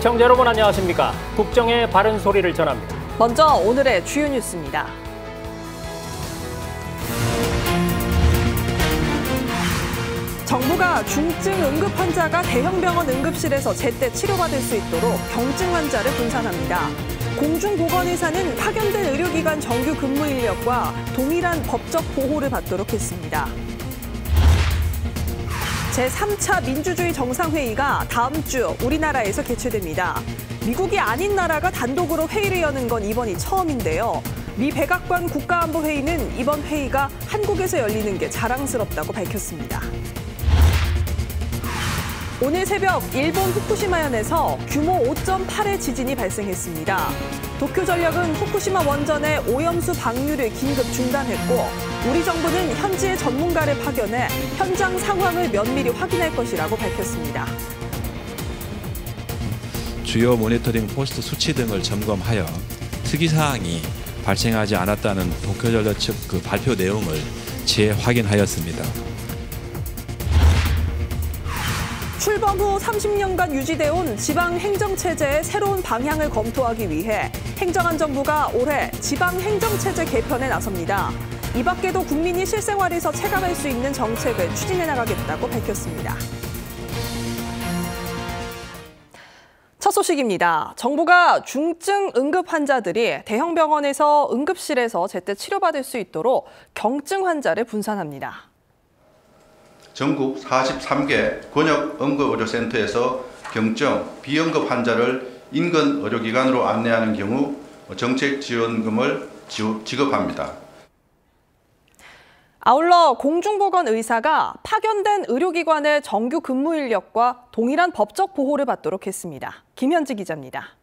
시청자 여러분 안녕하십니까. 국정의 바른 소리를 전합니다. 먼저 오늘의 주요 뉴스입니다. 정부가 중증 응급 환자가 대형병원 응급실에서 제때 치료받을 수 있도록 경증 환자를 분산합니다. 공중보건의사는 파견된 의료기관 정규 근무 인력과 동일한 법적 보호를 받도록 했습니다. 제3차 민주주의 정상회의가 다음 주 우리나라에서 개최됩니다. 미국이 아닌 나라가 단독으로 회의를 여는 건 이번이 처음인데요. 미 백악관 국가안보회의는 이번 회의가 한국에서 열리는 게 자랑스럽다고 밝혔습니다. 오늘 새벽 일본 후쿠시마현에서 규모 5.8의 지진이 발생했습니다. 도쿄전력은 후쿠시마 원전의 오염수 방류를 긴급 중단했고 우리 정부는 현지의 전문가를 파견해 현장 상황을 면밀히 확인할 것이라고 밝혔습니다. 주요 모니터링 포스트 수치 등을 점검하여 특이사항이 발생하지 않았다는 도쿄전력 측그 발표 내용을 재확인하였습니다. 출범 후 30년간 유지돼온 지방행정체제의 새로운 방향을 검토하기 위해 행정안전부가 올해 지방행정체제 개편에 나섭니다. 이 밖에도 국민이 실생활에서 체감할 수 있는 정책을 추진해 나가겠다고 밝혔습니다. 첫 소식입니다. 정부가 중증 응급 환자들이 대형 병원에서 응급실에서 제때 치료받을 수 있도록 경증 환자를 분산합니다. 전국 43개 권역 응급의료센터에서 경증, 비응급 환자를 인근 의료기관으로 안내하는 경우 정책 지원금을 지급합니다. 아울러 공중보건 의사가 파견된 의료기관의 정규 근무 인력과 동일한 법적 보호를 받도록 했습니다. 김현지 기자입니다.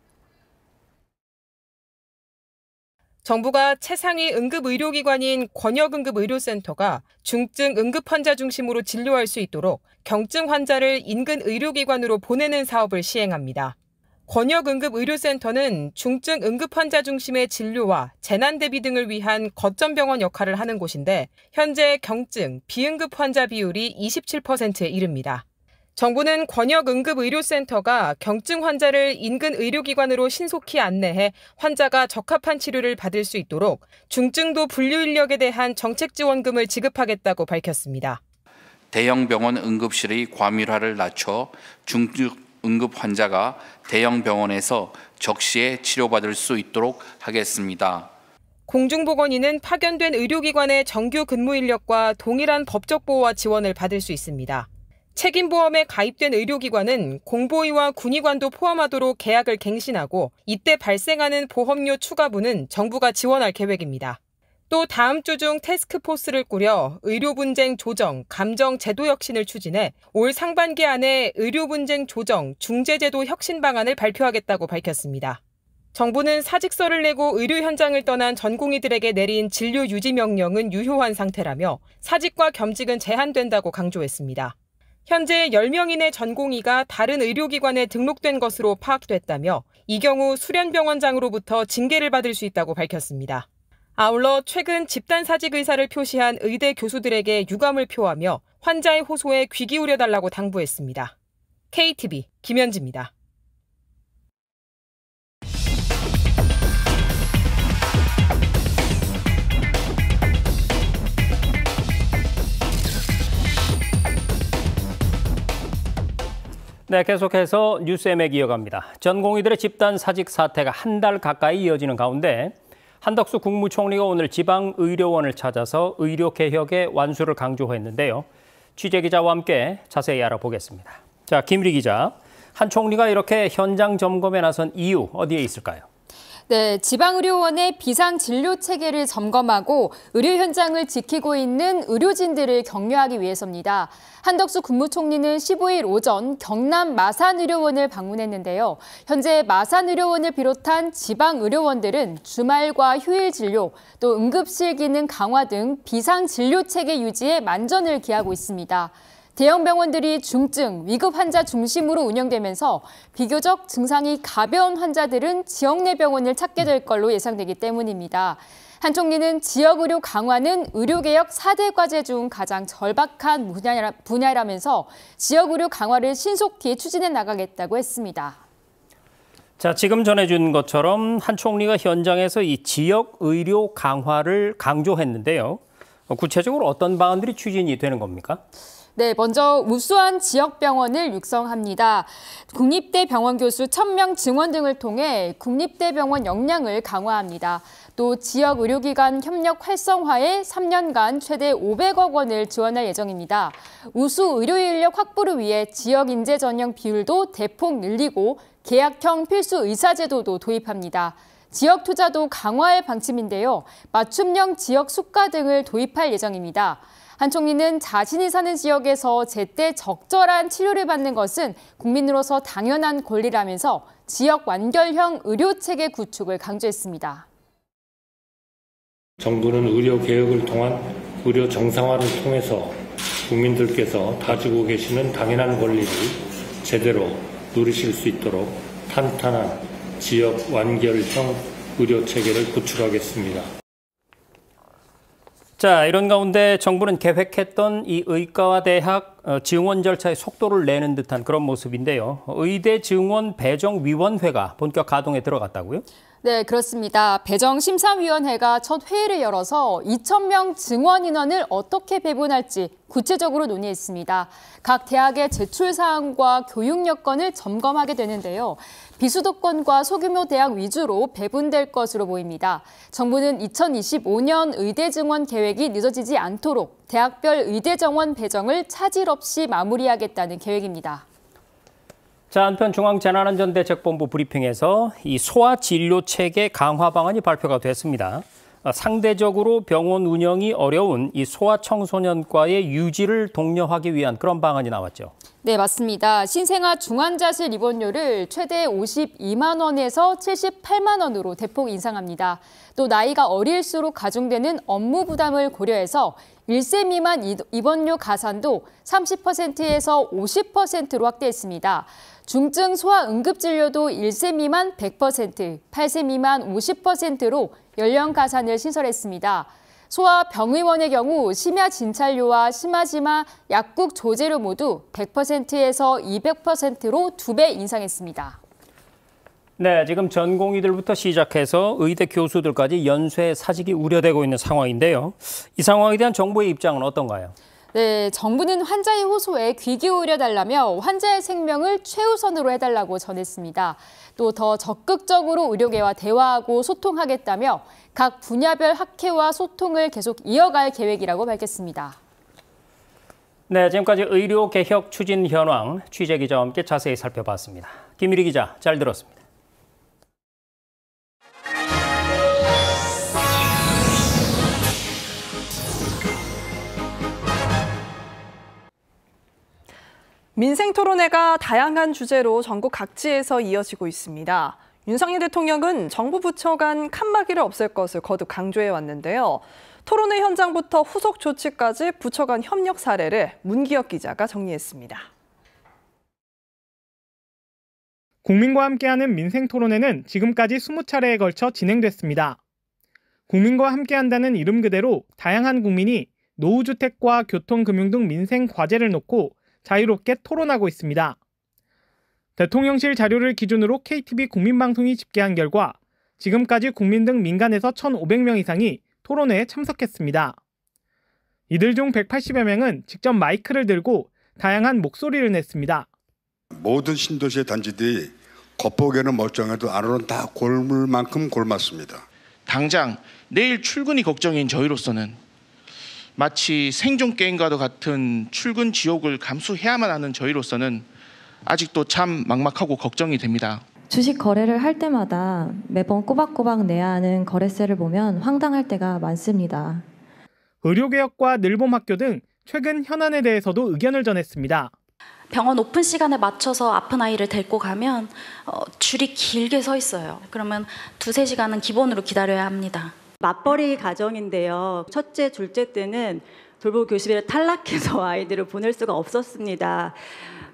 정부가 최상위 응급의료기관인 권역응급의료센터가 중증 응급환자 중심으로 진료할 수 있도록 경증 환자를 인근 의료기관으로 보내는 사업을 시행합니다. 권역응급의료센터는 중증 응급환자 중심의 진료와 재난 대비 등을 위한 거점 병원 역할을 하는 곳인데 현재 경증, 비응급 환자 비율이 27%에 이릅니다. 정부는 권역응급의료센터가 경증 환자를 인근 의료기관으로 신속히 안내해 환자가 적합한 치료를 받을 수 있도록 중증도 분류 인력에 대한 정책 지원금을 지급하겠다고 밝혔습니다. 대형 병원 응급실의 과밀화를 낮춰 중증 응급 환자가 대형 병원에서 적시에 치료받을 수 있도록 하겠습니다. 공중보건위는 파견된 의료기관의 정규 근무 인력과 동일한 법적 보호와 지원을 받을 수 있습니다. 책임보험에 가입된 의료기관은 공보위와 군의관도 포함하도록 계약을 갱신하고 이때 발생하는 보험료 추가분은 정부가 지원할 계획입니다. 또 다음 주 중 테스크포스를 꾸려 의료 분쟁 조정, 감정 제도 혁신을 추진해 올 상반기 안에 의료 분쟁 조정, 중재제도 혁신 방안을 발표하겠다고 밝혔습니다. 정부는 사직서를 내고 의료 현장을 떠난 전공의들에게 내린 진료 유지 명령은 유효한 상태라며 사직과 겸직은 제한된다고 강조했습니다. 현재 10명인의 전공의가 다른 의료기관에 등록된 것으로 파악됐다며 이 경우 수련병원장으로부터 징계를 받을 수 있다고 밝혔습니다. 아울러 최근 집단 사직 의사를 표시한 의대 교수들에게 유감을 표하며 환자의 호소에 귀 기울여달라고 당부했습니다. KTV 김현지입니다. 네, 계속해서 뉴스 엠에 이어갑니다. 전공의들의 집단 사직 사태가 한 달 가까이 이어지는 가운데 한덕수 국무총리가 오늘 지방의료원을 찾아서 의료개혁의 완수를 강조했는데요. 취재기자와 함께 자세히 알아보겠습니다. 자, 김리 기자, 한 총리가 이렇게 현장 점검에 나선 이유 어디에 있을까요? 네, 지방의료원의 비상진료 체계를 점검하고 의료 현장을 지키고 있는 의료진들을 격려하기 위해서입니다. 한덕수 국무총리는 15일 오전 경남 마산의료원을 방문했는데요. 현재 마산의료원을 비롯한 지방의료원들은 주말과 휴일 진료, 또 응급실 기능 강화 등 비상진료 체계 유지에 만전을 기하고 있습니다. 대형 병원들이 중증, 위급 환자 중심으로 운영되면서 비교적 증상이 가벼운 환자들은 지역 내 병원을 찾게 될 걸로 예상되기 때문입니다. 한 총리는 지역 의료 강화는 의료개혁 4대 과제 중 가장 절박한 분야라, 면서 지역 의료 강화를 신속히 추진해 나가겠다고 했습니다. 자, 지금 전해준 것처럼 한 총리가 현장에서 이 지역 의료 강화를 강조했는데요. 구체적으로 어떤 방안들이 추진이 되는 겁니까? 네, 먼저 우수한 지역 병원을 육성합니다. 국립대 병원 교수 천 명 증원 등을 통해 국립대 병원 역량을 강화합니다. 또 지역 의료기관 협력 활성화에 3년간 최대 500억 원을 지원할 예정입니다. 우수 의료인력 확보를 위해 지역 인재 전형 비율도 대폭 늘리고 계약형 필수 의사제도도 도입합니다. 지역 투자도 강화할 방침인데요. 맞춤형 지역 숙가 등을 도입할 예정입니다. 한 총리는 자신이 사는 지역에서 제때 적절한 치료를 받는 것은 국민으로서 당연한 권리라면서 지역 완결형 의료체계 구축을 강조했습니다. 정부는 의료 개혁을 통한 의료 정상화를 통해서 국민들께서 가지고 계시는 당연한 권리를 제대로 누리실 수 있도록 탄탄한 지역 완결형 의료 체계를 구축하겠습니다. 자, 이런 가운데 정부는 계획했던 이 의과와 대학 어, 증원 절차의 속도를 내는 듯한 그런 모습인데요. 의대 증원 배정 위원회가 본격 가동에 들어갔다고요? 네, 그렇습니다. 배정심사위원회가 첫 회의를 열어서 2,000명 증원 인원을 어떻게 배분할지 구체적으로 논의했습니다. 각 대학의 제출 사항과 교육 여건을 점검하게 되는데요. 비수도권과 소규모 대학 위주로 배분될 것으로 보입니다. 정부는 2025년 의대 증원 계획이 늦어지지 않도록 대학별 의대 정원 배정을 차질 없이 마무리하겠다는 계획입니다. 자, 한편 중앙재난안전대책본부 브리핑에서 이 소아진료 체계 강화 방안이 발표가 됐습니다. 아, 상대적으로 병원 운영이 어려운 이 소아청소년과의 유지를 독려하기 위한 그런 방안이 나왔죠. 네, 맞습니다. 신생아 중환자실 입원료를 최대 52만 원에서 78만 원으로 대폭 인상합니다. 또 나이가 어릴수록 가중되는 업무 부담을 고려해서 1세 미만 입원료 가산도 30%에서 50%로 확대했습니다. 중증 소아 응급진료도 1세 미만 100%, 8세 미만 50%로 연령 가산을 신설했습니다. 소아 병의원의 경우 심야 진찰료와 심하지마 약국 조제료 모두 100%에서 200%로 두 배 인상했습니다. 네, 지금 전공의들부터 시작해서 의대 교수들까지 연쇄 사직이 우려되고 있는 상황인데요. 이 상황에 대한 정부의 입장은 어떤가요? 네, 정부는 환자의 호소에 귀 기울여 달라며 환자의 생명을 최우선으로 해달라고 전했습니다. 또 더 적극적으로 의료계와 대화하고 소통하겠다며 각 분야별 학회와 소통을 계속 이어갈 계획이라고 밝혔습니다. 네, 지금까지 의료개혁 추진 현황 취재 기자와 함께 자세히 살펴봤습니다. 김일리 기자, 잘 들었습니다. 민생 토론회가 다양한 주제로 전국 각지에서 이어지고 있습니다. 윤석열 대통령은 정부 부처 간 칸막이를 없앨 것을 거듭 강조해 왔는데요. 토론회 현장부터 후속 조치까지 부처 간 협력 사례를 문기혁 기자가 정리했습니다. 국민과 함께하는 민생 토론회는 지금까지 20차례에 걸쳐 진행됐습니다. 국민과 함께한다는 이름 그대로 다양한 국민이 노후주택과 교통, 금융 등 민생 과제를 놓고 자유롭게 토론하고 있습니다. 대통령실 자료를 기준으로 KTV 국민방송이 집계한 결과 지금까지 국민 등 민간에서 1,500명 이상이 토론회에 참석했습니다. 이들 중 180여 명은 직접 마이크를 들고 다양한 목소리를 냈습니다. 모든 신도시의 단지들이 겉보기에는 멀쩡해도 안으로는 다 골물 만큼 골맞습니다. 당장 내일 출근이 걱정인 저희로서는 마치 생존 게임과도 같은 출근 지옥을 감수해야만 하는 저희로서는 아직도 참 막막하고 걱정이 됩니다. 주식 거래를 할 때마다 매번 꼬박꼬박 내야 하는 거래세를 보면 황당할 때가 많습니다. 의료개혁과 늘봄학교 등 최근 현안에 대해서도 의견을 전했습니다. 병원 오픈 시간에 맞춰서 아픈 아이를 데리고 가면 어, 줄이 길게 서 있어요. 그러면 두세 시간은 기본으로 기다려야 합니다. 맞벌이 가정인데요. 첫째, 둘째 때는 돌보 교실에 탈락해서 아이들을 보낼 수가 없었습니다.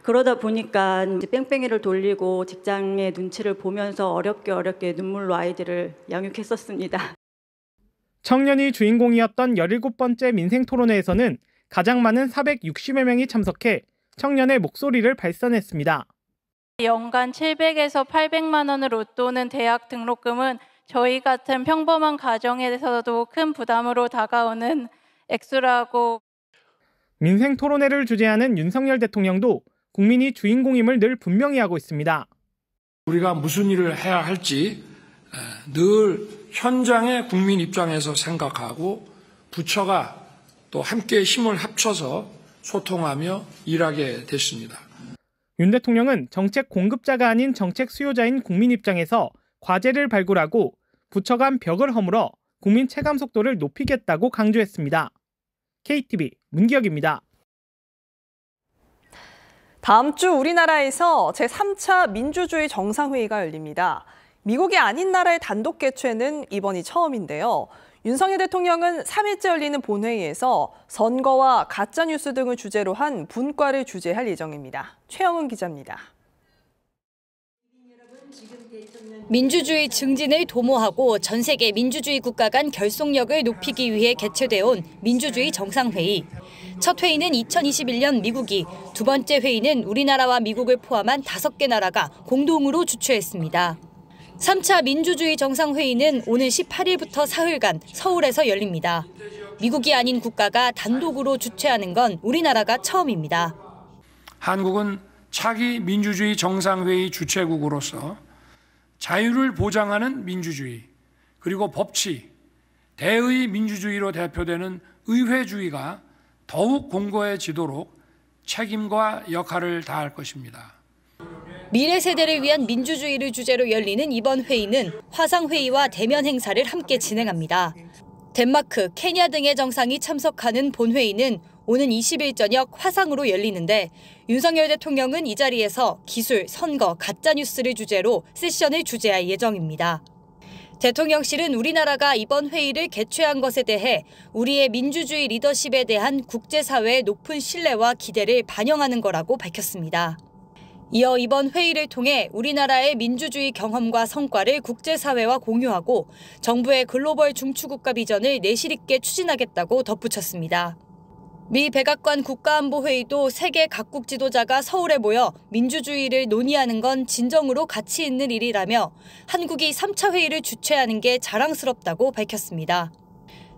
그러다 보니까 뺑뺑이를 돌리고 직장의 눈치를 보면서 어렵게 어렵게 눈물로 아이들을 양육했었습니다. 청년이 주인공이었던 17번째 민생 토론회에서는 가장 많은 460여 명이 참석해 청년의 목소리를 발산했습니다. 연간 700에서 800만 원을 웃도는 대학 등록금은 저희 같은 평범한 가정에서도 큰 부담으로 다가오는 액수라고 민생 토론회를 주재하는 윤석열 대통령도 국민이 주인공임을 늘 분명히 하고 있습니다. 우리가 무슨 일을 해야 할지 늘 현장의 국민 입장에서 생각하고 부처가 또 함께 힘을 합쳐서 소통하며 일하게 됐습니다. 윤 대통령은 정책 공급자가 아닌 정책 수요자인 국민 입장에서 과제를 발굴하고 부처 간 벽을 허물어 국민 체감 속도를 높이겠다고 강조했습니다. KTV 문기혁입니다. 다음 주 우리나라에서 제3차 민주주의 정상회의가 열립니다. 미국이 아닌 나라의 단독 개최는 이번이 처음인데요. 윤석열 대통령은 3일째 열리는 본회의에서 선거와 가짜뉴스 등을 주제로 한 분과를 주재할 예정입니다. 최영은 기자입니다. 민주주의 증진을 도모하고 전 세계 민주주의 국가 간 결속력을 높이기 위해 개최되어 온 민주주의 정상회의. 첫 회의는 2021년 미국이, 두 번째 회의는 우리나라와 미국을 포함한 다섯 개 나라가 공동으로 주최했습니다. 3차 민주주의 정상회의는 오늘 18일부터 사흘간 서울에서 열립니다. 미국이 아닌 국가가 단독으로 주최하는 건 우리나라가 처음입니다. 한국은 차기 민주주의 정상회의 주최국으로서 자유를 보장하는 민주주의, 그리고 법치, 대의 민주주의로 대표되는 의회주의가 더욱 공고해지도록 책임과 역할을 다할 것입니다. 미래 세대를 위한 민주주의를 주제로 열리는 이번 회의는 화상회의와 대면 행사를 함께 진행합니다. 덴마크, 케냐 등의 정상이 참석하는 본회의는 오는 20일 저녁 화상으로 열리는데 윤석열 대통령은 이 자리에서 기술, 선거, 가짜뉴스를 주제로 세션을 주재할 예정입니다. 대통령실은 우리나라가 이번 회의를 개최한 것에 대해 우리의 민주주의 리더십에 대한 국제사회의 높은 신뢰와 기대를 반영하는 거라고 밝혔습니다. 이어 이번 회의를 통해 우리나라의 민주주의 경험과 성과를 국제사회와 공유하고 정부의 글로벌 중추국가 비전을 내실 있게 추진하겠다고 덧붙였습니다. 미 백악관 국가안보회의도 세계 각국 지도자가 서울에 모여 민주주의를 논의하는 건 진정으로 가치 있는 일이라며 한국이 3차 회의를 주최하는 게 자랑스럽다고 밝혔습니다.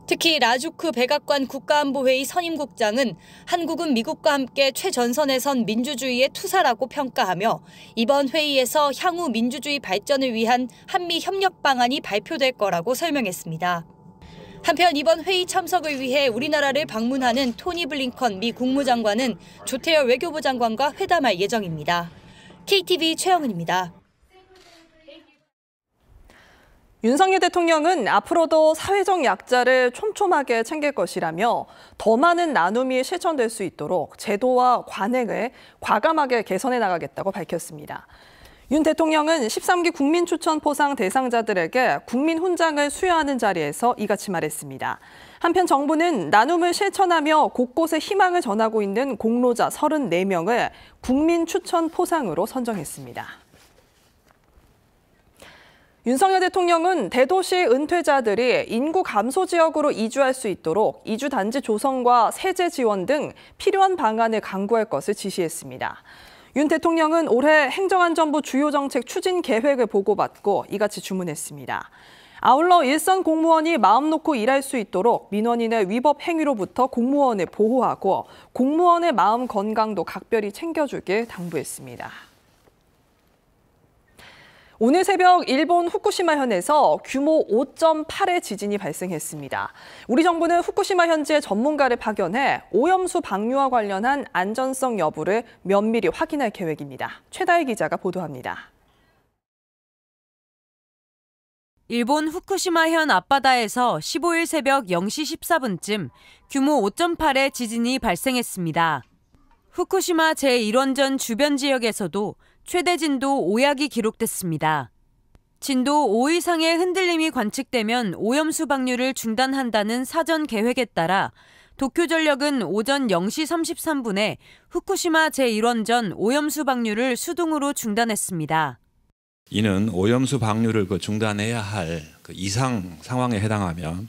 특히 라주크 백악관 국가안보회의 선임국장은 한국은 미국과 함께 최전선에선 민주주의의 투사라고 평가하며 이번 회의에서 향후 민주주의 발전을 위한 한미 협력 방안이 발표될 거라고 설명했습니다. 한편 이번 회의 참석을 위해 우리나라를 방문하는 토니 블링컨 미 국무장관은 조태열 외교부 장관과 회담할 예정입니다. KTV 최영은입니다. 윤석열 대통령은 앞으로도 사회적 약자를 촘촘하게 챙길 것이라며 더 많은 나눔이 실천될 수 있도록 제도와 관행을 과감하게 개선해 나가겠다고 밝혔습니다. 윤 대통령은 13기 국민 추천 포상 대상자들에게 국민 훈장을 수여하는 자리에서 이같이 말했습니다. 한편 정부는 나눔을 실천하며 곳곳에 희망을 전하고 있는 공로자 34명을 국민 추천 포상으로 선정했습니다. 윤석열 대통령은 대도시 은퇴자들이 인구 감소 지역으로 이주할 수 있도록 이주 단지 조성과 세제 지원 등 필요한 방안을 강구할 것을 지시했습니다. 윤 대통령은 올해 행정안전부 주요 정책 추진 계획을 보고받고 이같이 주문했습니다. 아울러 일선 공무원이 마음 놓고 일할 수 있도록 민원인의 위법 행위로부터 공무원을 보호하고 공무원의 마음 건강도 각별히 챙겨주길 당부했습니다. 오늘 새벽 일본 후쿠시마 현에서 규모 5.8의 지진이 발생했습니다. 우리 정부는 후쿠시마 현지의 전문가를 파견해 오염수 방류와 관련한 안전성 여부를 면밀히 확인할 계획입니다. 최다혜 기자가 보도합니다. 일본 후쿠시마 현 앞바다에서 15일 새벽 0시 14분쯤 규모 5.8의 지진이 발생했습니다. 후쿠시마 제1원전 주변 지역에서도 최대 진도 5약이 기록됐습니다. 진도 5 이상의 흔들림이 관측되면 오염수 방류를 중단한다는 사전 계획에 따라 도쿄전력은 오전 0시 33분에 후쿠시마 제1원전 오염수 방류를 수동으로 중단했습니다. 이는 오염수 방류를 그 중단해야 할그 이상 상황에 해당하면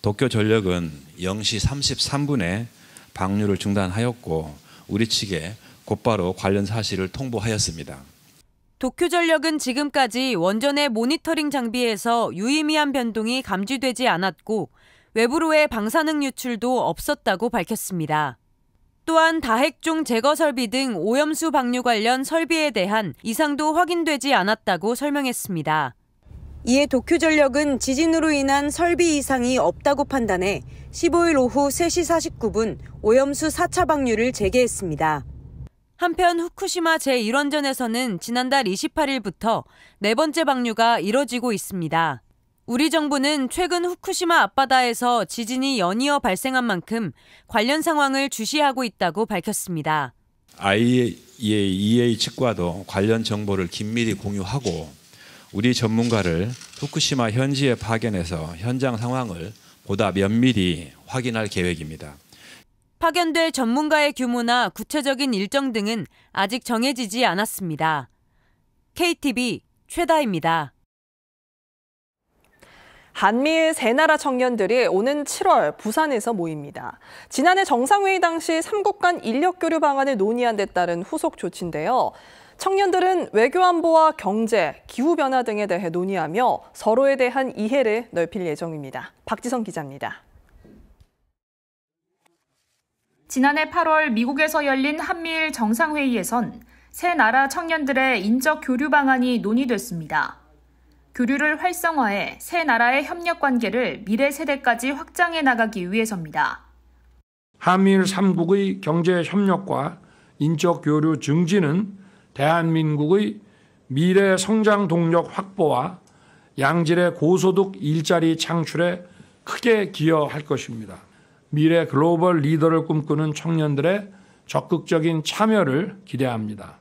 도쿄전력은 0시 33분에 방류를 중단하였고 우리 측에 곧바로 관련 사실을 통보하였습니다. 도쿄전력은 지금까지 원전의 모니터링 장비에서 유의미한 변동이 감지되지 않았고 외부로의 방사능 유출도 없었다고 밝혔습니다. 또한 다핵종 제거 설비 등 오염수 방류 관련 설비에 대한 이상도 확인되지 않았다고 설명했습니다. 이에 도쿄전력은 지진으로 인한 설비 이상이 없다고 판단해 15일 오후 3시 49분 오염수 4차 방류를 재개했습니다. 한편 후쿠시마 제1원전에서는 지난달 28일부터 네 번째 방류가 이뤄지고 있습니다. 우리 정부는 최근 후쿠시마 앞바다에서 지진이 연이어 발생한 만큼 관련 상황을 주시하고 있다고 밝혔습니다. IAEA 측과도 관련 정보를 긴밀히 공유하고 우리 전문가를 후쿠시마 현지에 파견해서 현장 상황을 보다 면밀히 확인할 계획입니다. 파견될 전문가의 규모나 구체적인 일정 등은 아직 정해지지 않았습니다. KTV 최다입니다. 한미일 세 나라 청년들이 오는 7월 부산에서 모입니다. 지난해 정상회의 당시 3국 간 인력교류 방안을 논의한 데 따른 후속 조치인데요. 청년들은 외교안보와 경제, 기후변화 등에 대해 논의하며 서로에 대한 이해를 넓힐 예정입니다. 박지성 기자입니다. 지난해 8월 미국에서 열린 한미일 정상회의에선 세 나라 청년들의 인적 교류 방안이 논의됐습니다. 교류를 활성화해 세 나라의 협력 관계를 미래 세대까지 확장해 나가기 위해서입니다. 한미일 3국의 경제 협력과 인적 교류 증진은 대한민국의 미래 성장 동력 확보와 양질의 고소득 일자리 창출에 크게 기여할 것입니다. 미래 글로벌 리더를 꿈꾸는 청년들의 적극적인 참여를 기대합니다.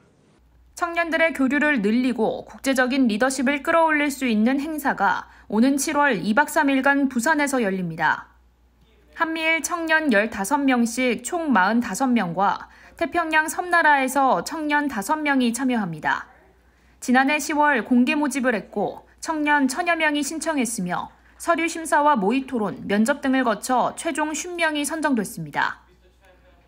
청년들의 교류를 늘리고 국제적인 리더십을 끌어올릴 수 있는 행사가 오는 7월 2박 3일간 부산에서 열립니다. 한미일 청년 15명씩 총 45명과 태평양 섬나라에서 청년 5명이 참여합니다. 지난해 10월 공개 모집을 했고 청년 1000여 명이 신청했으며 서류 심사와 모의 토론, 면접 등을 거쳐 최종 10명이 선정됐습니다.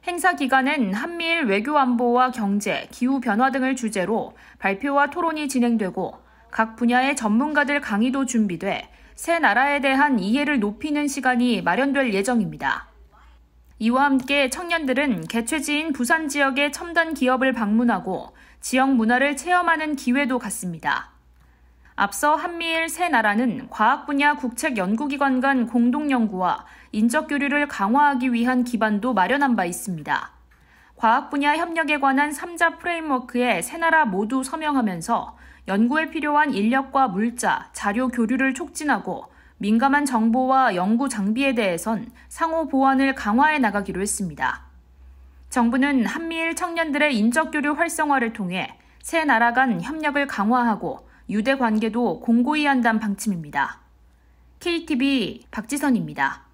행사 기간은 한미일 외교 안보와 경제, 기후 변화 등을 주제로 발표와 토론이 진행되고 각 분야의 전문가들 강의도 준비돼 새 나라에 대한 이해를 높이는 시간이 마련될 예정입니다. 이와 함께 청년들은 개최지인 부산 지역의 첨단 기업을 방문하고 지역 문화를 체험하는 기회도 갖습니다. 앞서 한미일 세 나라는 과학 분야 국책 연구기관 간 공동 연구와 인적 교류를 강화하기 위한 기반도 마련한 바 있습니다. 과학 분야 협력에 관한 3자 프레임워크에 세 나라 모두 서명하면서 연구에 필요한 인력과 물자, 자료 교류를 촉진하고 민감한 정보와 연구 장비에 대해선 상호 보완을 강화해 나가기로 했습니다. 정부는 한미일 청년들의 인적 교류 활성화를 통해 세 나라 간 협력을 강화하고 유대 관계도 공고히 한다는 방침입니다. KTV 박지선입니다.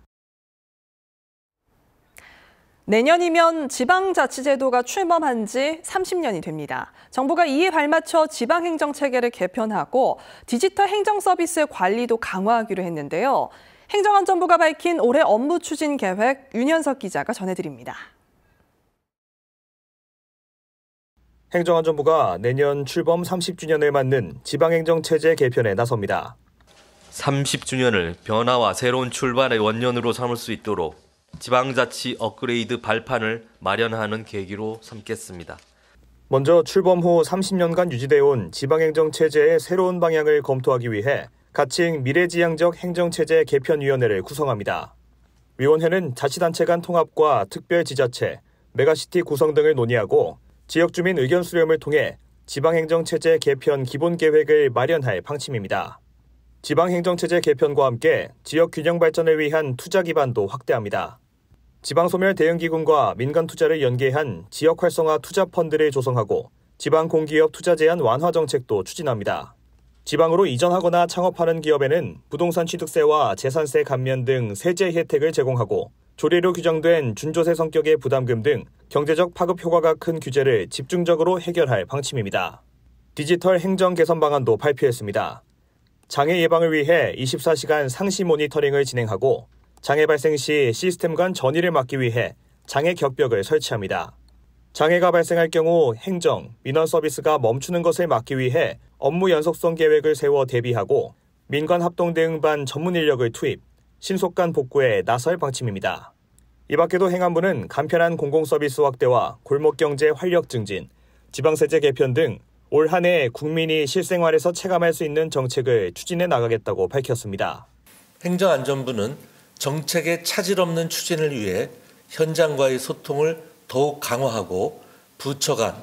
내년이면 지방자치제도가 출범한 지 30년이 됩니다. 정부가 이에 발맞춰 지방행정체계를 개편하고 디지털 행정서비스 관리도 강화하기로 했는데요. 행정안전부가 밝힌 올해 업무 추진 계획 윤현석 기자가 전해드립니다. 행정안전부가 내년 출범 30주년을 맞는 지방행정체제 개편에 나섭니다. 30주년을 변화와 새로운 출발의 원년으로 삼을 수 있도록 지방자치 업그레이드 발판을 마련하는 계기로 삼겠습니다. 먼저 출범 후 30년간 유지되어 온 지방행정체제의 새로운 방향을 검토하기 위해 가칭 미래지향적 행정체제 개편위원회를 구성합니다. 위원회는 자치단체 간 통합과 특별지자체, 메가시티 구성 등을 논의하고 지역 주민 의견 수렴을 통해 지방행정체제 개편 기본 계획을 마련할 방침입니다. 지방행정체제 개편과 함께 지역 균형 발전을 위한 투자 기반도 확대합니다. 지방소멸 대응기금과 민간 투자를 연계한 지역 활성화 투자 펀드를 조성하고 지방 공기업 투자 제한 완화 정책도 추진합니다. 지방으로 이전하거나 창업하는 기업에는 부동산 취득세와 재산세 감면 등 세제 혜택을 제공하고 조례로 규정된 준조세 성격의 부담금 등 경제적 파급 효과가 큰 규제를 집중적으로 해결할 방침입니다. 디지털 행정 개선 방안도 발표했습니다. 장애 예방을 위해 24시간 상시 모니터링을 진행하고 장애 발생 시 시스템 간 전이를 막기 위해 장애 격벽을 설치합니다. 장애가 발생할 경우 행정, 민원 서비스가 멈추는 것을 막기 위해 업무 연속성 계획을 세워 대비하고 민관 합동 대응반 전문 인력을 투입, 신속한 복구에 나설 방침입니다. 이 밖에도 행안부는 간편한 공공서비스 확대와 골목경제 활력 증진, 지방세제 개편 등 올 한해 국민이 실생활에서 체감할 수 있는 정책을 추진해 나가겠다고 밝혔습니다. 행정안전부는 정책의 차질 없는 추진을 위해 현장과의 소통을 더욱 강화하고 부처 간,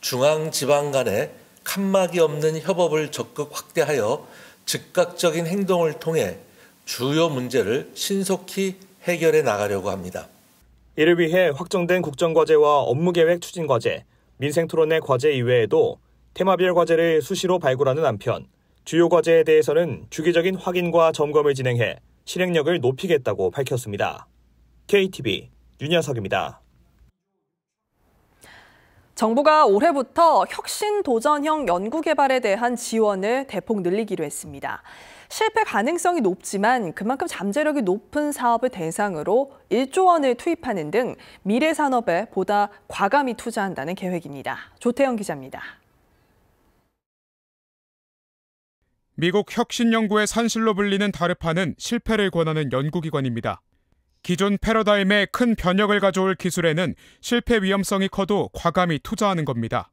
중앙 지방 간의 칸막이 없는 협업을 적극 확대하여 즉각적인 행동을 통해 주요 문제를 신속히 해결해 나가려고 합니다. 이를 위해 확정된 국정과제와 업무계획 추진과제, 민생토론회 과제 이외에도 테마별 과제를 수시로 발굴하는 한편 주요 과제에 대해서는 주기적인 확인과 점검을 진행해 실행력을 높이겠다고 밝혔습니다. KTV 윤여석입니다. 정부가 올해부터 혁신 도전형 연구개발에 대한 지원을 대폭 늘리기로 했습니다. 실패 가능성이 높지만 그만큼 잠재력이 높은 사업을 대상으로 1조 원을 투입하는 등 미래 산업에 보다 과감히 투자한다는 계획입니다. 조태영 기자입니다. 미국 혁신연구의 산실로 불리는 다르파는 실패를 권하는 연구기관입니다. 기존 패러다임에 큰 변혁을 가져올 기술에는 실패 위험성이 커도 과감히 투자하는 겁니다.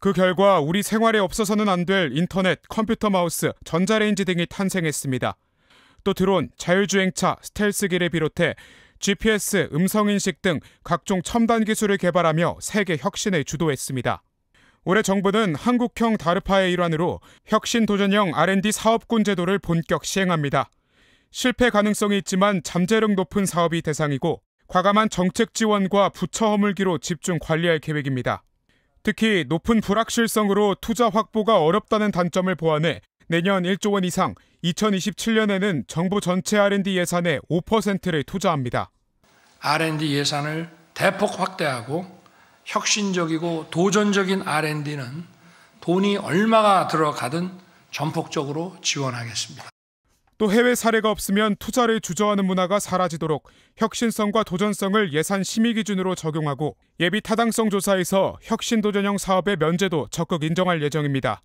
그 결과 우리 생활에 없어서는 안 될 인터넷, 컴퓨터 마우스, 전자레인지 등이 탄생했습니다. 또 드론, 자율주행차, 스텔스기를 비롯해 GPS, 음성인식 등 각종 첨단 기술을 개발하며 세계 혁신을 주도했습니다. 올해 정부는 한국형 다르파의 일환으로 혁신 도전형 R&D 사업군 제도를 본격 시행합니다. 실패 가능성이 있지만 잠재력 높은 사업이 대상이고 과감한 정책 지원과 부처 허물기로 집중 관리할 계획입니다. 특히 높은 불확실성으로 투자 확보가 어렵다는 단점을 보완해 내년 1조 원 이상 2027년에는 정부 전체 R&D 예산의 5%를 투자합니다. R&D 예산을 대폭 확대하고 혁신적이고 도전적인 R&D는 돈이 얼마가 들어가든 전폭적으로 지원하겠습니다. 또 해외 사례가 없으면 투자를 주저하는 문화가 사라지도록 혁신성과 도전성을 예산 심의 기준으로 적용하고 예비 타당성 조사에서 혁신 도전형 사업의 면제도 적극 인정할 예정입니다.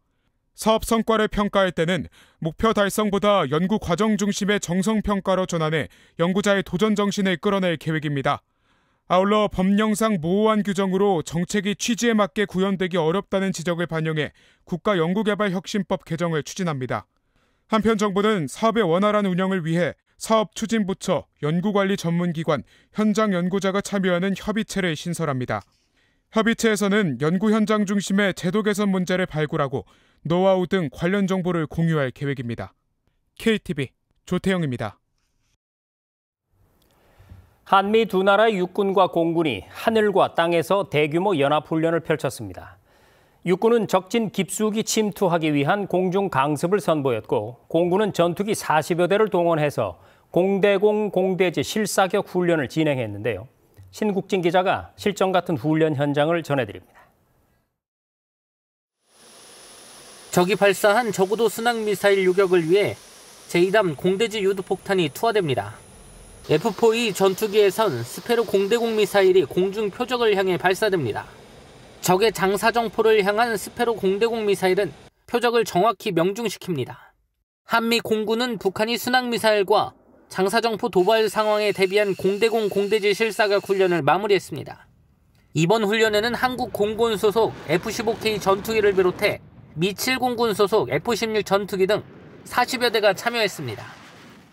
사업 성과를 평가할 때는 목표 달성보다 연구 과정 중심의 정성 평가로 전환해 연구자의 도전 정신을 끌어낼 계획입니다. 아울러 법령상 모호한 규정으로 정책이 취지에 맞게 구현되기 어렵다는 지적을 반영해 국가연구개발혁신법 개정을 추진합니다. 한편 정부는 사업의 원활한 운영을 위해 사업 추진 부처, 연구관리 전문기관, 현장 연구자가 참여하는 협의체를 신설합니다. 협의체에서는 연구 현장 중심의 제도 개선 문제를 발굴하고 노하우 등 관련 정보를 공유할 계획입니다. KTV 조태영입니다. 한미 두나라 육군과 공군이 하늘과 땅에서 대규모 연합훈련을 펼쳤습니다. 육군은 적진 깊숙이 침투하기 위한 공중 강습을 선보였고 공군은 전투기 40여 대를 동원해서 공대공 공대지 실사격 훈련을 진행했는데요. 신국진 기자가 실전 같은 훈련 현장을 전해드립니다. 적이 발사한 적고도 순항미사일 유격을 위해 제2담 공대지 유도폭탄이 투하됩니다. F-4E 전투기에선 스페르 공대공 미사일이 공중 표적을 향해 발사됩니다. 적의 장사정포를 향한 스페로 공대공 미사일은 표적을 정확히 명중시킵니다. 한미 공군은 북한이 순항미사일과 장사정포 도발 상황에 대비한 공대공 공대지 실사각 훈련을 마무리했습니다. 이번 훈련에는 한국 공군 소속 F-15K 전투기를 비롯해 미칠 공군 소속 F-16 전투기 등 40여 대가 참여했습니다.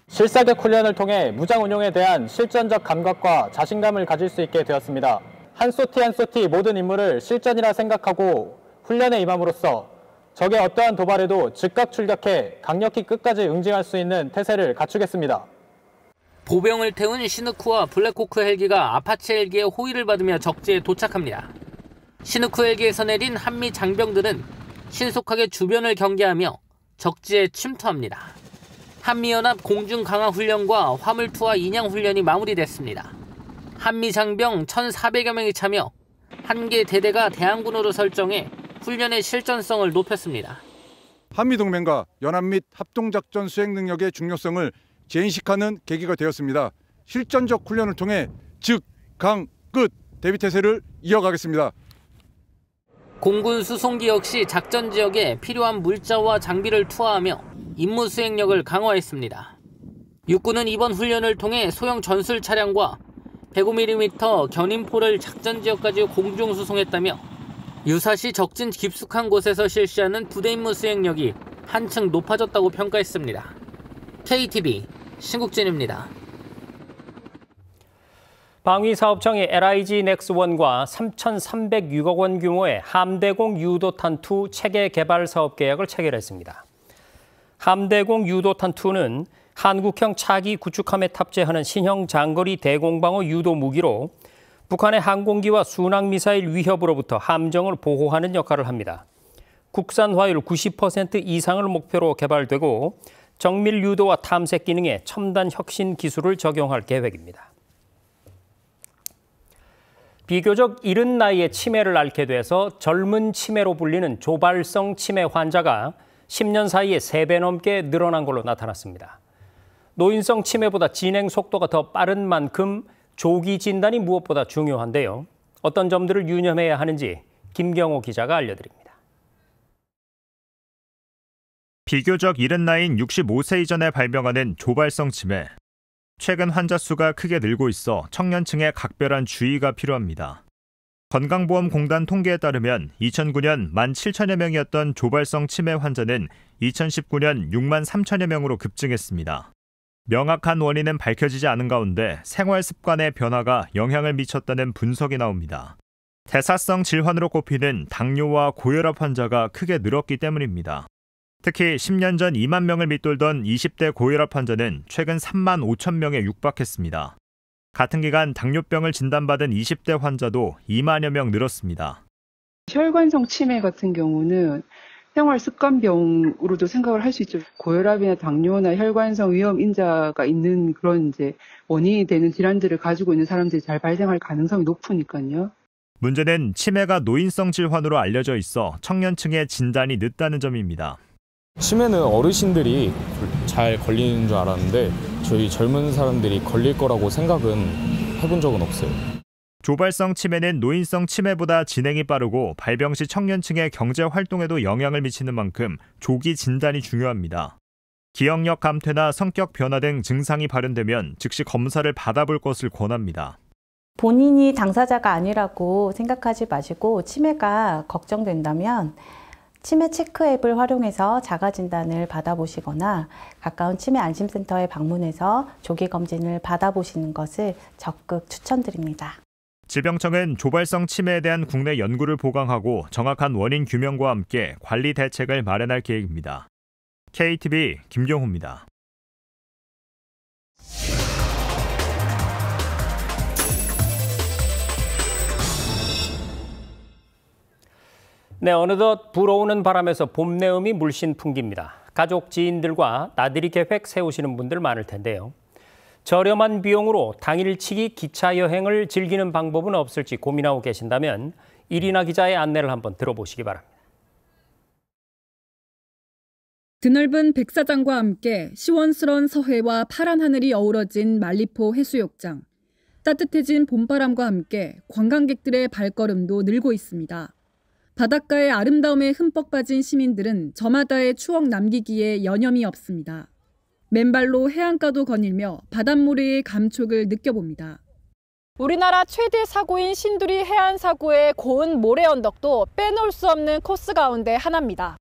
실사격 훈련을 통해 무장 운용에 대한 실전적 감각과 자신감을 가질 수 있게 되었습니다. 한 소티 한 소티 모든 임무를 실전이라 생각하고 훈련에 임함으로써 적의 어떠한 도발에도 즉각 출격해 강력히 끝까지 응징할 수 있는 태세를 갖추겠습니다. 보병을 태운 시누크와 블랙호크 헬기가 아파치 헬기의 호위를 받으며 적지에 도착합니다. 시누크 헬기에서 내린 한미 장병들은 신속하게 주변을 경계하며 적지에 침투합니다. 한미연합 공중 강화 훈련과 화물투와 인양 훈련이 마무리됐습니다. 한미 장병 1,400여 명이 참여 한 개 대대가 대항군으로 설정해 훈련의 실전성을 높였습니다. 한미 동맹과 연합 및 합동 작전 수행 능력의 중요성을 재인식하는 계기가 되었습니다. 실전적 훈련을 통해 즉, 강, 끝 대비 태세를 이어가겠습니다. 공군 수송기 역시 작전 지역에 필요한 물자와 장비를 투하하며 임무 수행력을 강화했습니다. 육군은 이번 훈련을 통해 소형 전술 차량과 105mm 견인포를 작전지역까지 공중수송했다며 유사시 적진 깊숙한 곳에서 실시하는 부대 임무 수행력이 한층 높아졌다고 평가했습니다. KTV 신국진입니다. 방위사업청이 LIG 넥스원과 3,306억 원 규모의 함대공 유도탄2 체계 개발 사업 계약을 체결했습니다. 함대공 유도탄2는 한국형 차기 구축함에 탑재하는 신형 장거리 대공방어 유도 무기로 북한의 항공기와 순항미사일 위협으로부터 함정을 보호하는 역할을 합니다. 국산화율 90% 이상을 목표로 개발되고 정밀 유도와 탐색 기능에 첨단 혁신 기술을 적용할 계획입니다. 비교적 이른 나이에 치매를 앓게 돼서 젊은 치매로 불리는 조발성 치매 환자가 10년 사이에 3배 넘게 늘어난 걸로 나타났습니다. 노인성 치매보다 진행 속도가 더 빠른 만큼 조기 진단이 무엇보다 중요한데요. 어떤 점들을 유념해야 하는지 김경호 기자가 알려드립니다. 비교적 이른 나이인 65세 이전에 발병하는 조발성 치매. 최근 환자 수가 크게 늘고 있어 청년층의 각별한 주의가 필요합니다. 건강보험공단 통계에 따르면 2009년 1만 7천여 명이었던 조발성 치매 환자는 2019년 6만 3천여 명으로 급증했습니다. 명확한 원인은 밝혀지지 않은 가운데 생활 습관의 변화가 영향을 미쳤다는 분석이 나옵니다. 대사성 질환으로 꼽히는 당뇨와 고혈압 환자가 크게 늘었기 때문입니다. 특히 10년 전 2만 명을 밑돌던 20대 고혈압 환자는 최근 3만 5천 명에 육박했습니다. 같은 기간 당뇨병을 진단받은 20대 환자도 2만여 명 늘었습니다. 혈관성 치매 같은 경우는 생활 습관병으로도 생각을 할 수 있죠. 고혈압이나 당뇨나 혈관성 위험 인자가 있는 그런 이제 원인이 되는 질환들을 가지고 있는 사람들이 잘 발생할 가능성이 높으니까요. 문제는 치매가 노인성 질환으로 알려져 있어 청년층의 진단이 늦다는 점입니다. 치매는 어르신들이 잘 걸리는 줄 알았는데 저희 젊은 사람들이 걸릴 거라고 생각은 해본 적은 없어요. 조발성 치매는 노인성 치매보다 진행이 빠르고 발병 시 청년층의 경제 활동에도 영향을 미치는 만큼 조기 진단이 중요합니다. 기억력 감퇴나 성격 변화 등 증상이 발현되면 즉시 검사를 받아볼 것을 권합니다. 본인이 당사자가 아니라고 생각하지 마시고 치매가 걱정된다면 치매 체크 앱을 활용해서 자가 진단을 받아보시거나 가까운 치매 안심센터에 방문해서 조기 검진을 받아보시는 것을 적극 추천드립니다. 질병청은 조발성 치매에 대한 국내 연구를 보강하고 정확한 원인 규명과 함께 관리 대책을 마련할 계획입니다. KTV 김경호입니다. 네, 어느덧 불어오는 바람에서 봄 내음이 물씬 풍깁니다. 가족, 지인들과 나들이 계획 세우시는 분들 많을 텐데요. 저렴한 비용으로 당일치기 기차 여행을 즐기는 방법은 없을지 고민하고 계신다면 이리나 기자의 안내를 한번 들어보시기 바랍니다. 드넓은 백사장과 함께 시원스러운 서해와 파란 하늘이 어우러진 말리포 해수욕장. 따뜻해진 봄바람과 함께 관광객들의 발걸음도 늘고 있습니다. 바닷가의 아름다움에 흠뻑 빠진 시민들은 저마다의 추억 남기기에 여념이 없습니다. 맨발로 해안가도 거닐며 바닷물의 감촉을 느껴봅니다. 우리나라 최대 사고인 신두리 해안 사고의 고운 모래 언덕도 빼놓을 수 없는 코스 가운데 하나입니다.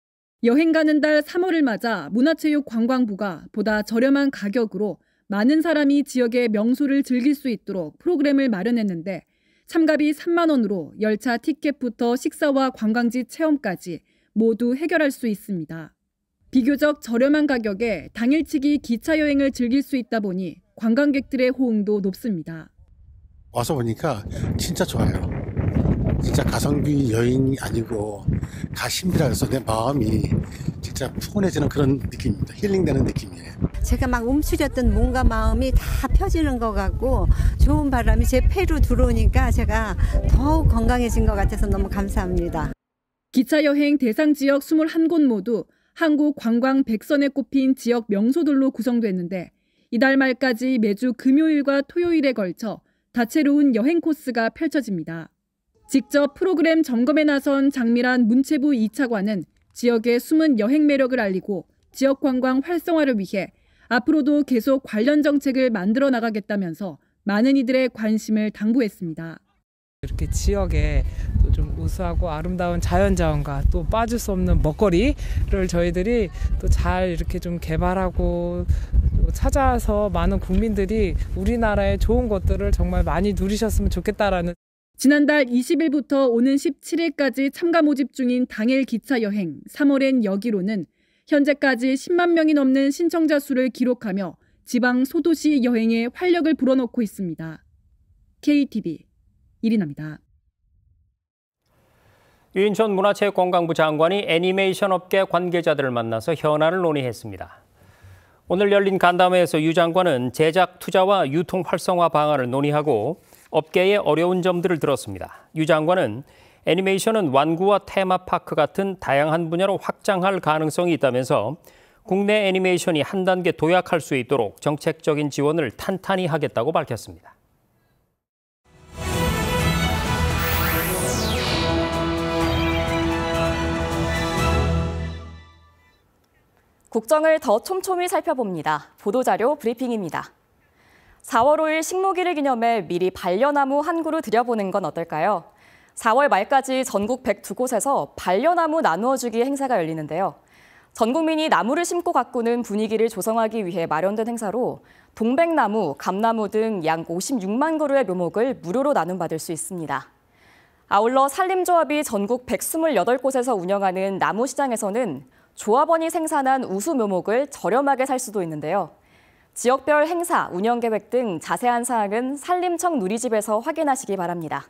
여행 가는 달 3월을 맞아 문화체육 관광부가 보다 저렴한 가격으로 많은 사람이 지역의 명소를 즐길 수 있도록 프로그램을 마련했는데 참가비 3만 원으로 열차 티켓부터 식사와 관광지 체험까지 모두 해결할 수 있습니다. 비교적 저렴한 가격에 당일치기 기차 여행을 즐길 수 있다 보니 관광객들의 호응도 높습니다. 와서 보니까 진짜 좋아요. 진짜 가성비 여행이 아니고 가심이라 해서 내 마음이 진짜 푸근해지는 그런 느낌입니다. 힐링되는 느낌이에요. 제가 막 움츠렸던 몸과 마음이 다 펴지는 것 같고 좋은 바람이 제 폐로 들어오니까 제가 더욱 건강해진 것 같아서 너무 감사합니다. 기차 여행 대상 지역 21곳 모두 한국 관광 백선에 꼽힌 지역 명소들로 구성됐는데 이달 말까지 매주 금요일과 토요일에 걸쳐 다채로운 여행 코스가 펼쳐집니다. 직접 프로그램 점검에 나선 장미란 문체부 2차관은 지역의 숨은 여행 매력을 알리고 지역 관광 활성화를 위해 앞으로도 계속 관련 정책을 만들어 나가겠다면서 많은 이들의 관심을 당부했습니다. 이렇게 지역에 또좀 우수하고 아름다운 자연 자원과 또 빠질 수 없는 먹거리를 저희들이 또 잘 이렇게 좀 개발하고 찾아서 많은 국민들이 우리나라의 좋은 것들을 정말 많이 누리셨으면 좋겠다라는 지난달 20일부터 오는 17일까지 참가 모집 중인 당일 기차 여행 3월엔 여기로는 현재까지 10만 명이 넘는 신청자 수를 기록하며 지방 소도시 여행에 활력을 불어넣고 있습니다. KTV 이리니다 유인 전 문화체육관광부 장관이 애니메이션 업계 관계자들을 만나서 현안을 논의했습니다. 오늘 열린 간담회에서 유 장관은 제작 투자와 유통 활성화 방안을 논의하고 업계의 어려운 점들을 들었습니다. 유 장관은 애니메이션은 완구와 테마파크 같은 다양한 분야로 확장할 가능성이 있다면서 국내 애니메이션이 한 단계 도약할 수 있도록 정책적인 지원을 탄탄히 하겠다고 밝혔습니다. 국정을 더 촘촘히 살펴봅니다. 보도자료 브리핑입니다. 4월 5일 식목일을 기념해 미리 반려나무 한 그루 들여보는 건 어떨까요? 4월 말까지 전국 102곳에서 반려나무 나누어 주기 행사가 열리는데요. 전 국민이 나무를 심고 가꾸는 분위기를 조성하기 위해 마련된 행사로 동백나무, 감나무 등 약 56만 그루의 묘목을 무료로 나눔받을 수 있습니다. 아울러 산림조합이 전국 128곳에서 운영하는 나무시장에서는 조합원이 생산한 우수 묘목을 저렴하게 살 수도 있는데요. 지역별 행사, 운영 계획 등 자세한 사항은 산림청 누리집에서 확인하시기 바랍니다.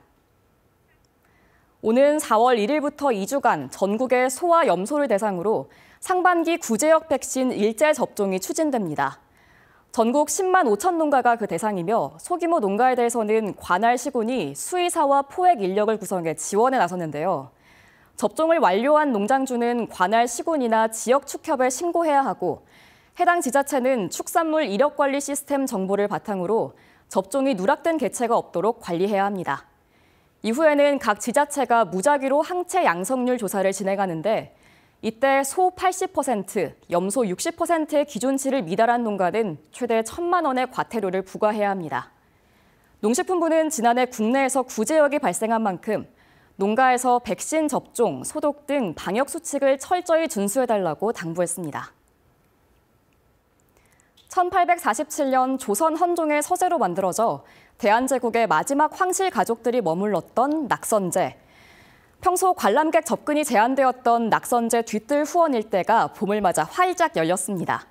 오는 4월 1일부터 2주간 전국의 소와 염소를 대상으로 상반기 구제역 백신 일제 접종이 추진됩니다. 전국 10만 5천 농가가 그 대상이며 소규모 농가에 대해서는 관할 시군이 수의사와 포획 인력을 구성해 지원에 나섰는데요. 접종을 완료한 농장주는 관할 시군이나 지역 축협에 신고해야 하고 해당 지자체는 축산물 이력 관리 시스템 정보를 바탕으로 접종이 누락된 개체가 없도록 관리해야 합니다. 이후에는 각 지자체가 무작위로 항체 양성률 조사를 진행하는데 이때 소 80%, 염소 60%의 기준치를 미달한 농가는 최대 1천만 원의 과태료를 부과해야 합니다. 농식품부는 지난해 국내에서 구제역이 발생한 만큼 농가에서 백신 접종, 소독 등 방역 수칙을 철저히 준수해달라고 당부했습니다. 1847년 조선 헌종의 서재로 만들어져 대한제국의 마지막 황실 가족들이 머물렀던 낙선제. 평소 관람객 접근이 제한되었던 낙선제 뒤뜰 후원 일대가 봄을 맞아 활짝 열렸습니다.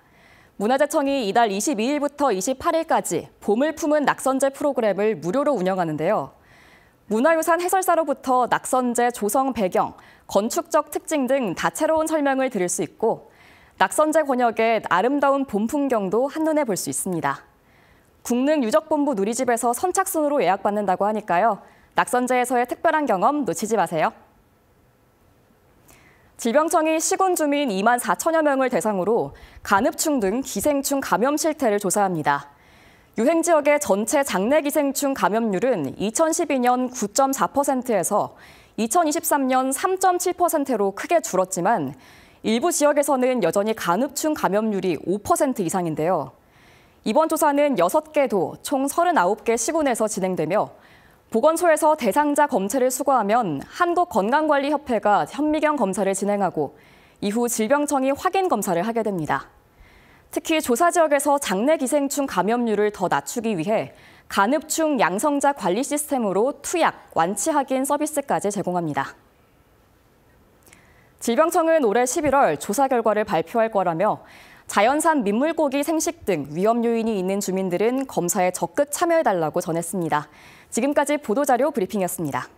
문화재청이 이달 22일부터 28일까지 봄을 품은 낙선제 프로그램을 무료로 운영하는데요. 문화유산 해설사로부터 낙선재 조성 배경, 건축적 특징 등 다채로운 설명을 들을 수 있고 낙선재 권역의 아름다운 봄 풍경도 한눈에 볼 수 있습니다. 국능 유적본부 누리집에서 선착순으로 예약받는다고 하니까요. 낙선제에서의 특별한 경험 놓치지 마세요. 질병청이 시군 주민 2만 4천여 명을 대상으로 간흡충 등 기생충 감염 실태를 조사합니다. 유행 지역의 전체 장내기생충 감염률은 2012년 9.4%에서 2023년 3.7%로 크게 줄었지만 일부 지역에서는 여전히 간흡충 감염률이 5% 이상인데요. 이번 조사는 6개 도, 총 39개 시군에서 진행되며 보건소에서 대상자 검체를 수거하면 한국건강관리협회가 현미경 검사를 진행하고 이후 질병청이 확인 검사를 하게 됩니다. 특히 조사 지역에서 장내 기생충 감염률을 더 낮추기 위해 간흡충 양성자 관리 시스템으로 투약, 완치확인 서비스까지 제공합니다. 질병청은 올해 11월 조사 결과를 발표할 거라며 자연산 민물고기 생식 등 위험 요인이 있는 주민들은 검사에 적극 참여해달라고 전했습니다. 지금까지 보도자료 브리핑이었습니다.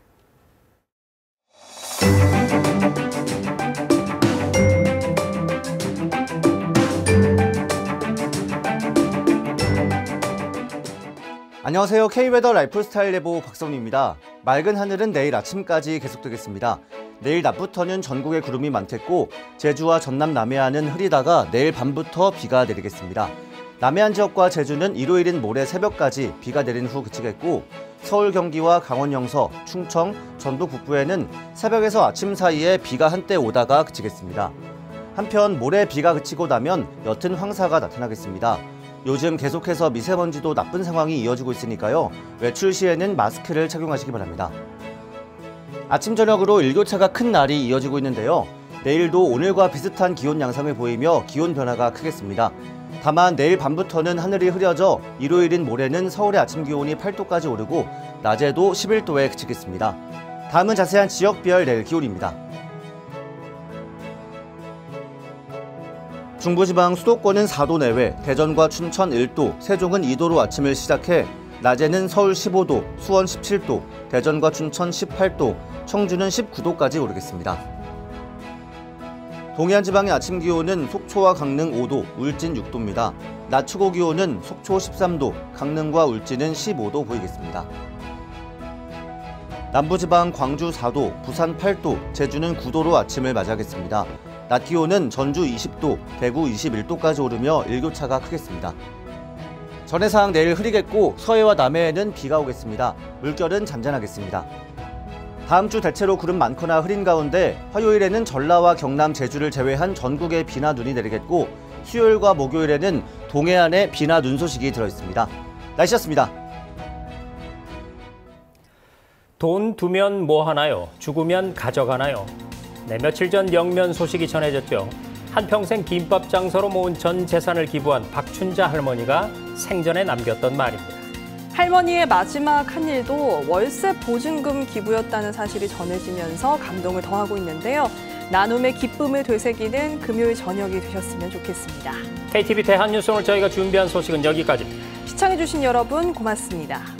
안녕하세요. K웨더 라이프스타일 레보 박성희입니다 맑은 하늘은 내일 아침까지 계속되겠습니다. 내일 낮부터는 전국에 구름이 많겠고 제주와 전남 남해안은 흐리다가 내일 밤부터 비가 내리겠습니다. 남해안 지역과 제주는 일요일인 모레 새벽까지 비가 내린 후 그치겠고 서울 경기와 강원 영서, 충청, 전북 북부에는 새벽에서 아침 사이에 비가 한때 오다가 그치겠습니다. 한편 모레 비가 그치고 나면 옅은 황사가 나타나겠습니다. 요즘 계속해서 미세먼지도 나쁜 상황이 이어지고 있으니까요. 외출 시에는 마스크를 착용하시기 바랍니다. 아침 저녁으로 일교차가 큰 날이 이어지고 있는데요. 내일도 오늘과 비슷한 기온 양상을 보이며 기온 변화가 크겠습니다. 다만 내일 밤부터는 하늘이 흐려져 일요일인 모레는 서울의 아침 기온이 8도까지 오르고 낮에도 11도에 그치겠습니다. 다음은 자세한 지역별 내일 기온입니다. 중부지방 수도권은 4도 내외, 대전과 춘천 1도, 세종은 2도로 아침을 시작해 낮에는 서울 15도, 수원 17도, 대전과 춘천 18도, 청주는 19도까지 오르겠습니다. 동해안 지방의 아침 기온은 속초와 강릉 5도, 울진 6도입니다. 낮 최고 기온은 속초 13도, 강릉과 울진은 15도 보이겠습니다. 남부지방 광주 4도, 부산 8도, 제주는 9도로 아침을 맞이하겠습니다. 낮 기온은 전주 20도, 대구 21도까지 오르며 일교차가 크겠습니다. 전해상 내일 흐리겠고 서해와 남해에는 비가 오겠습니다. 물결은 잠잠하겠습니다. 다음 주 대체로 구름 많거나 흐린 가운데 화요일에는 전라와 경남, 제주를 제외한 전국에 비나 눈이 내리겠고 수요일과 목요일에는 동해안에 비나 눈 소식이 들어 있습니다. 날씨였습니다. 돈 두면 뭐 하나요? 죽으면 가져가나요? 네, 며칠 전 영면 소식이 전해졌죠. 한평생 김밥 장사로 모은 전 재산을 기부한 박춘자 할머니가 생전에 남겼던 말입니다. 할머니의 마지막 한 일도 월세 보증금 기부였다는 사실이 전해지면서 감동을 더하고 있는데요. 나눔의 기쁨을 되새기는 금요일 저녁이 되셨으면 좋겠습니다. KTV 대한뉴스 오늘 저희가 준비한 소식은 여기까지입니다. 시청해주신 여러분 고맙습니다.